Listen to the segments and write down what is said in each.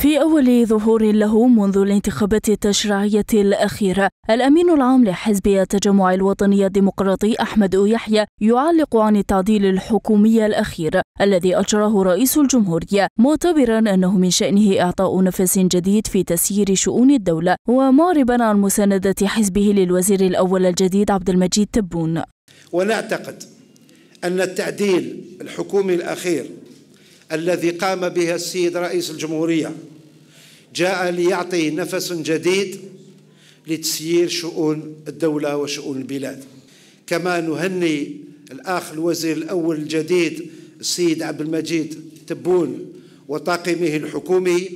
في أول ظهور له منذ الانتخابات التشريعية الأخيرة الأمين العام لحزب التجمع الوطني الديمقراطي أحمد يحيى يعلق عن التعديل الحكومي الأخير الذي أجراه رئيس الجمهورية معتبرا أنه من شأنه إعطاء نفس جديد في تسيير شؤون الدولة ومعربا عن مساندة حزبه للوزير الأول الجديد عبد المجيد تبون ونعتقد أن التعديل الحكومي الأخير الذي قام بها السيد رئيس الجمهورية جاء ليعطي نفس جديد لتسيير شؤون الدولة وشؤون البلاد كما نهني الأخ الوزير الأول الجديد السيد عبد المجيد تبون وطاقمه الحكومي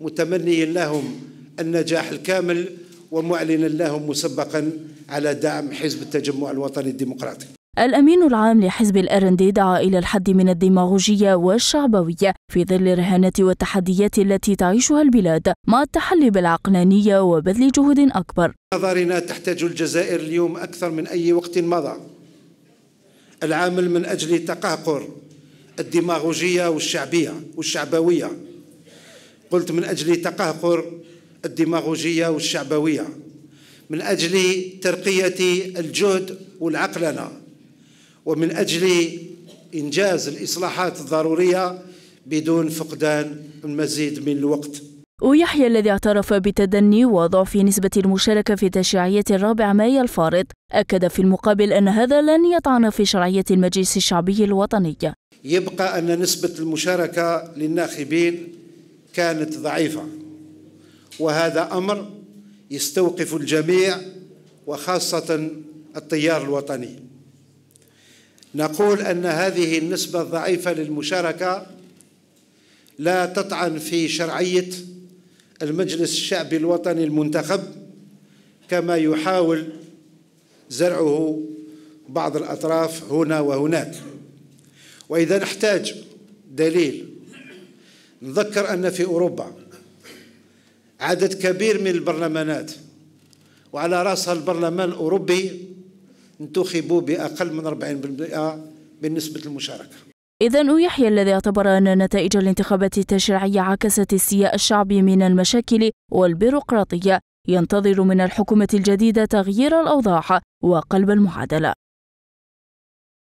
متمنيا لهم النجاح الكامل ومعلنا لهم مسبقا على دعم حزب التجمع الوطني الديمقراطي الأمين العام لحزب الار دعا إلى الحد من الديماغوجية والشعبوية في ظل الرهانات والتحديات التي تعيشها البلاد مع التحلي بالعقلانية وبذل جهود أكبر نظرنا تحتاج الجزائر اليوم أكثر من أي وقت مضى العامل من أجل تقهقر الديماغوجية والشعبية والشعبوية قلت من أجل تقهقر الديماغوجية والشعبوية من أجل ترقية الجهد والعقلنة ومن أجل إنجاز الإصلاحات الضرورية بدون فقدان المزيد من الوقت ويحيى الذي اعترف بتدني وضعف نسبة المشاركة في تشريعية الرابع ماي الفارض أكد في المقابل أن هذا لن يطعن في شرعية المجلس الشعبي الوطني يبقى أن نسبة المشاركة للناخبين كانت ضعيفة وهذا أمر يستوقف الجميع وخاصة التيار الوطني نقول أن هذه النسبة الضعيفة للمشاركة لا تطعن في شرعية المجلس الشعبي الوطني المنتخب كما يحاول زرعه بعض الأطراف هنا وهناك وإذا نحتاج دليل نذكر أن في أوروبا عدد كبير من البرلمانات وعلى رأسها البرلمان الأوروبي انتخبوا بأقل من 40% بالنسبة للمشاركة إذا يحيى الذي اعتبر أن نتائج الانتخابات التشريعية عكست استياء الشعب من المشاكل والبيروقراطية ينتظر من الحكومة الجديدة تغيير الأوضاع وقلب المعادلة